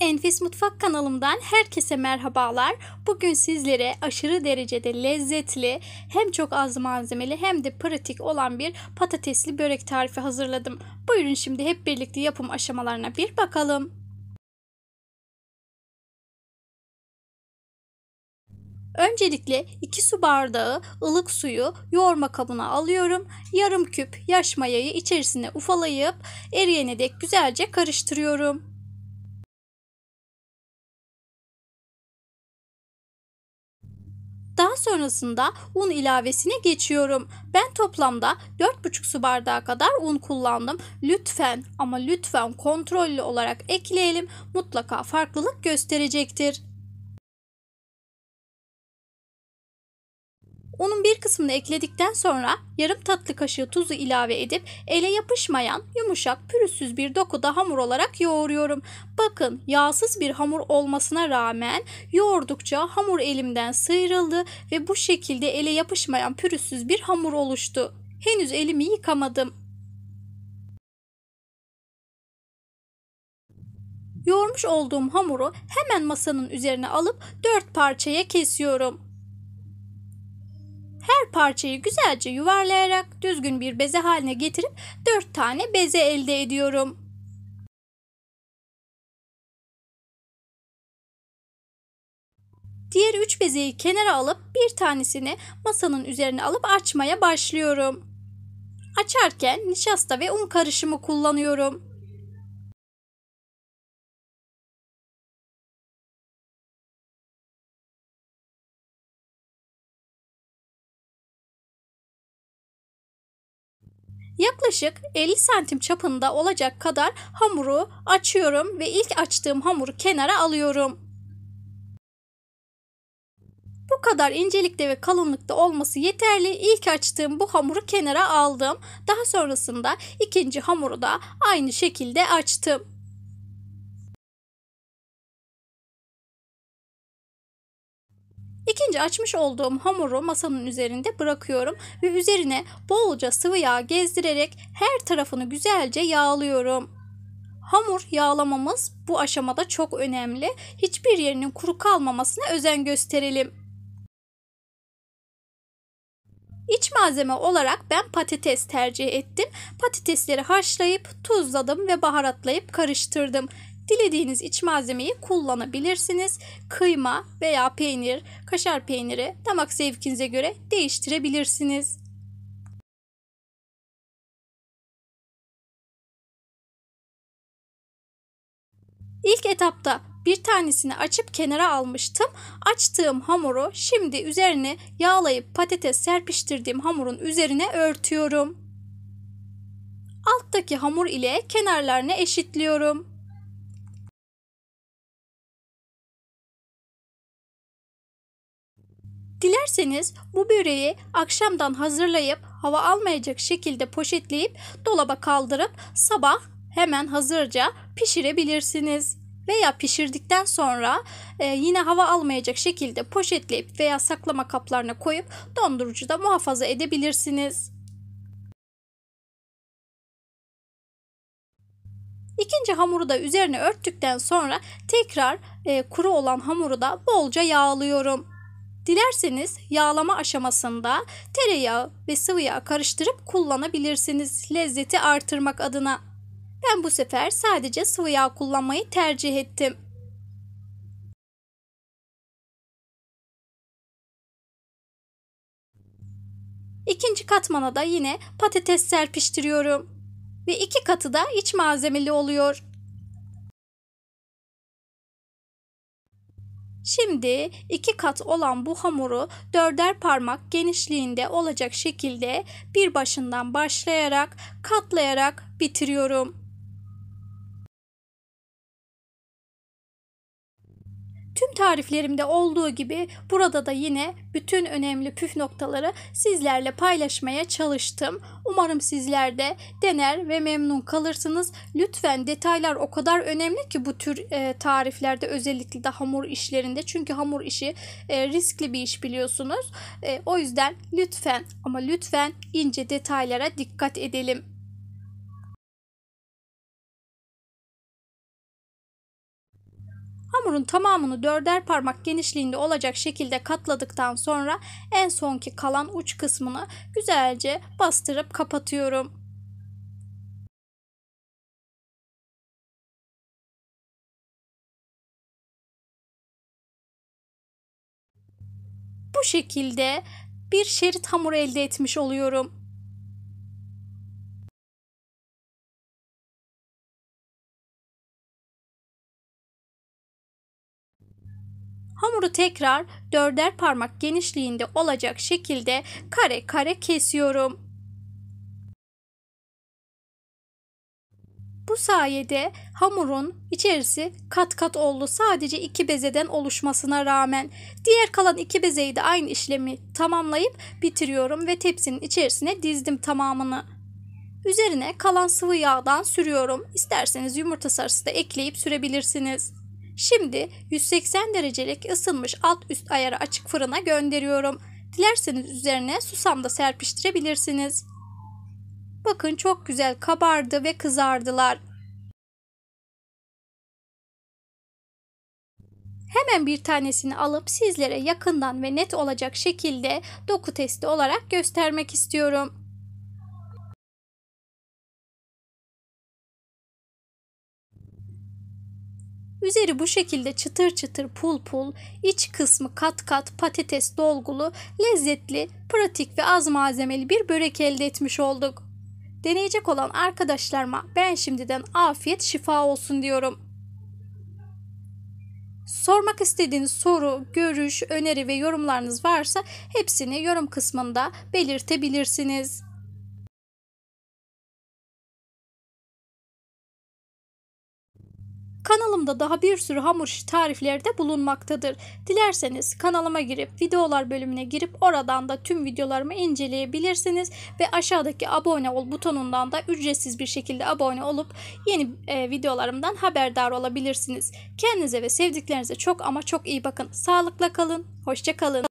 Enfis Mutfak kanalımdan herkese merhabalar. Bugün sizlere aşırı derecede lezzetli, hem çok az malzemeli hem de pratik olan bir patatesli börek tarifi hazırladım. Buyurun şimdi hep birlikte yapım aşamalarına bir bakalım. Öncelikle 2 su bardağı ılık suyu yoğurma kabına alıyorum. Yarım küp yaş mayayı içerisine ufalayıp eriyene dek güzelce karıştırıyorum. Daha sonrasında un ilavesine geçiyorum. Ben toplamda 4,5 su bardağı kadar un kullandım. Lütfen ama lütfen kontrollü olarak ekleyelim. Mutlaka farklılık gösterecektir. Unun bir kısmını ekledikten sonra yarım tatlı kaşığı tuzu ilave edip ele yapışmayan yumuşak pürüzsüz bir dokuda hamur olarak yoğuruyorum. Bakın yağsız bir hamur olmasına rağmen yoğurdukça hamur elimden sıyrıldı ve bu şekilde ele yapışmayan pürüzsüz bir hamur oluştu. Henüz elimi yıkamadım. Yoğurmuş olduğum hamuru hemen masanın üzerine alıp dört parçaya kesiyorum. Her parçayı güzelce yuvarlayarak düzgün bir beze haline getirip 4 tane beze elde ediyorum. Diğer 3 bezeyi kenara alıp bir tanesini masanın üzerine alıp açmaya başlıyorum. Açarken nişasta ve un karışımı kullanıyorum. Yaklaşık 50 santim çapında olacak kadar hamuru açıyorum ve ilk açtığım hamuru kenara alıyorum. Bu kadar incelikte ve kalınlıkta olması yeterli. İlk açtığım bu hamuru kenara aldım. Daha sonrasında ikinci hamuru da aynı şekilde açtım. İkinci açmış olduğum hamuru masanın üzerinde bırakıyorum ve üzerine bolca sıvı yağ gezdirerek her tarafını güzelce yağlıyorum. Hamur yağlamamız bu aşamada çok önemli. Hiçbir yerinin kuru kalmamasına özen gösterelim. İç malzeme olarak ben patates tercih ettim. Patatesleri haşlayıp tuzladım ve baharatlayıp karıştırdım. Dilediğiniz iç malzemeyi kullanabilirsiniz. Kıyma veya peynir, kaşar peyniri damak zevkinize göre değiştirebilirsiniz. İlk etapta bir tanesini açıp kenara almıştım. Açtığım hamuru şimdi üzerine yağlayıp patates serpiştirdiğim hamurun üzerine örtüyorum. Alttaki hamur ile kenarlarını eşitliyorum. Dilerseniz bu böreği akşamdan hazırlayıp hava almayacak şekilde poşetleyip dolaba kaldırıp sabah hemen hazırca pişirebilirsiniz. Veya pişirdikten sonra e, yine hava almayacak şekilde poşetleyip veya saklama kaplarına koyup dondurucuda muhafaza edebilirsiniz. İkinci hamuru da üzerine örttükten sonra tekrar e, kuru olan hamuru da bolca yağlıyorum. Dilerseniz yağlama aşamasında tereyağı ve sıvı yağ karıştırıp kullanabilirsiniz lezzeti artırmak adına. Ben bu sefer sadece sıvı yağ kullanmayı tercih ettim. İkinci katmana da yine patates serpiştiriyorum. Ve iki katı da iç malzemeli oluyor. Şimdi iki kat olan bu hamuru dörder parmak genişliğinde olacak şekilde bir başından başlayarak katlayarak bitiriyorum. tüm tariflerimde olduğu gibi burada da yine bütün önemli püf noktaları sizlerle paylaşmaya çalıştım. Umarım sizler de dener ve memnun kalırsınız. Lütfen detaylar o kadar önemli ki bu tür e, tariflerde özellikle de hamur işlerinde. Çünkü hamur işi e, riskli bir iş biliyorsunuz. E, o yüzden lütfen ama lütfen ince detaylara dikkat edelim. Hamurun tamamını dörder parmak genişliğinde olacak şekilde katladıktan sonra en sonki kalan uç kısmını güzelce bastırıp kapatıyorum. Bu şekilde bir şerit hamur elde etmiş oluyorum. Hamuru tekrar dörder parmak genişliğinde olacak şekilde kare kare kesiyorum. Bu sayede hamurun içerisi kat kat oldu sadece iki bezeden oluşmasına rağmen. Diğer kalan iki bezeyi de aynı işlemi tamamlayıp bitiriyorum ve tepsinin içerisine dizdim tamamını. Üzerine kalan sıvı yağdan sürüyorum. İsterseniz yumurta sarısı da ekleyip sürebilirsiniz. Şimdi 180 derecelik ısınmış alt üst ayarı açık fırına gönderiyorum. Dilerseniz üzerine susam da serpiştirebilirsiniz. Bakın çok güzel kabardı ve kızardılar. Hemen bir tanesini alıp sizlere yakından ve net olacak şekilde doku testi olarak göstermek istiyorum. Üzeri bu şekilde çıtır çıtır pul pul, iç kısmı kat kat patates dolgulu, lezzetli, pratik ve az malzemeli bir börek elde etmiş olduk. Deneyecek olan arkadaşlarıma ben şimdiden afiyet şifa olsun diyorum. Sormak istediğiniz soru, görüş, öneri ve yorumlarınız varsa hepsini yorum kısmında belirtebilirsiniz. Kanalımda daha bir sürü hamur işi tarifleri de bulunmaktadır. Dilerseniz kanalıma girip videolar bölümüne girip oradan da tüm videolarımı inceleyebilirsiniz ve aşağıdaki abone ol butonundan da ücretsiz bir şekilde abone olup yeni e, videolarımdan haberdar olabilirsiniz. Kendinize ve sevdiklerinize çok ama çok iyi bakın. Sağlıkla kalın. Hoşçakalın.